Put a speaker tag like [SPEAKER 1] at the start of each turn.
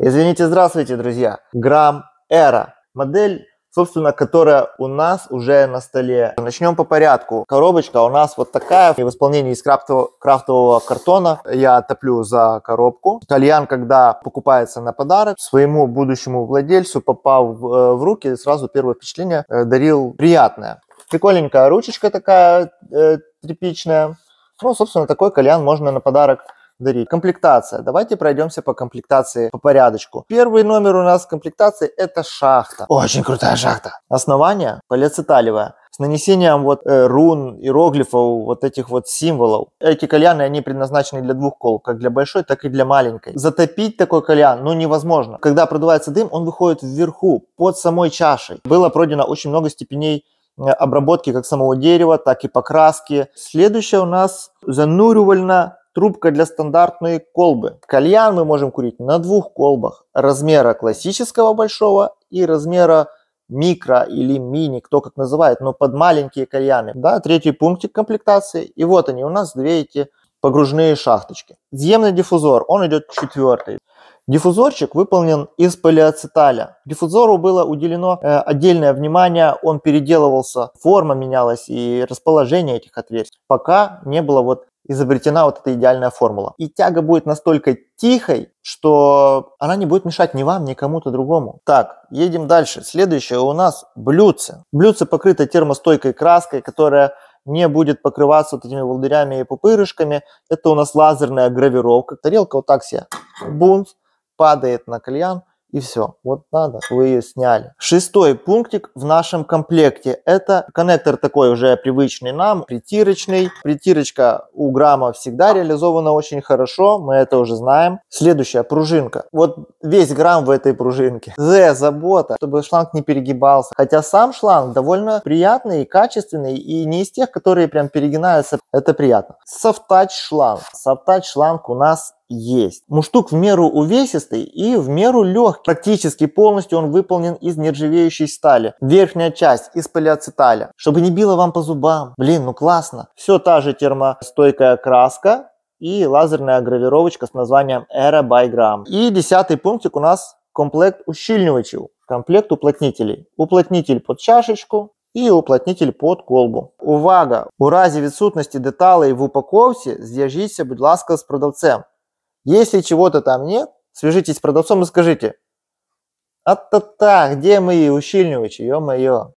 [SPEAKER 1] Извините, здравствуйте, друзья. Грамм Эра. Модель собственно, которая у нас уже на столе. Начнем по порядку. Коробочка у нас вот такая, в исполнении из крафтового, крафтового картона. Я топлю за коробку. Кальян, когда покупается на подарок, своему будущему владельцу, попав в, э, в руки, сразу первое впечатление э, дарил приятное. Прикольненькая ручечка такая э, тряпичная. Ну, собственно, такой кальян можно на подарок дарить. Комплектация. Давайте пройдемся по комплектации по порядочку. Первый номер у нас в комплектации это шахта. Очень крутая шахта. Основание полиацеталевое с нанесением вот э, рун, иероглифов, вот этих вот символов. Эти кальяны, они предназначены для двух кол, как для большой, так и для маленькой. Затопить такой кальян, ну, невозможно. Когда продувается дым, он выходит вверху, под самой чашей. Было пройдено очень много степеней э, обработки как самого дерева, так и покраски. Следующее у нас зануривально трубка для стандартной колбы. Кальян мы можем курить на двух колбах. Размера классического большого и размера микро или мини, кто как называет, но под маленькие кальяны. Да, третий пунктик комплектации. И вот они, у нас две эти погружные шахточки. Зъемный диффузор, он идет четвертый. Диффузорчик выполнен из полиацеталя. Диффузору было уделено э, отдельное внимание, он переделывался, форма менялась и расположение этих отверстий, пока не было вот изобретена вот эта идеальная формула. И тяга будет настолько тихой, что она не будет мешать ни вам, ни кому-то другому. Так, едем дальше. Следующее у нас блюдце. Блюдце покрыто термостойкой краской, которая не будет покрываться вот этими волдырями и пупырышками. Это у нас лазерная гравировка. Тарелка вот так себе бунт падает на кальян, и все. Вот надо, вы ее сняли. Шестой пунктик в нашем комплекте. Это коннектор такой уже привычный нам, притирочный. Притирочка у грамма всегда реализована очень хорошо, мы это уже знаем. Следующая пружинка. Вот весь грамм в этой пружинке. З, забота, чтобы шланг не перегибался. Хотя сам шланг довольно приятный и качественный, и не из тех, которые прям перегинаются. Это приятно. Софтач шланг. Софтач шланг у нас есть. Муштук в меру увесистый и в меру легкий. Практически полностью он выполнен из нержавеющей стали. Верхняя часть из полиацеталя. Чтобы не било вам по зубам. Блин, ну классно. Все та же термостойкая краска и лазерная гравировочка с названием Era by Gram. И десятый пунктик у нас комплект ущільнювачів, комплект уплотнителей. Уплотнитель под чашечку, и уплотнитель под колбу. Увага! У разі відсутності деталей в упаковці зв'яжіться, будь ласка, з продавцем. Если чего-то там нет, свяжитесь с продавцом и скажите, а-та-та, где мои ущельнивачи, ё-моё.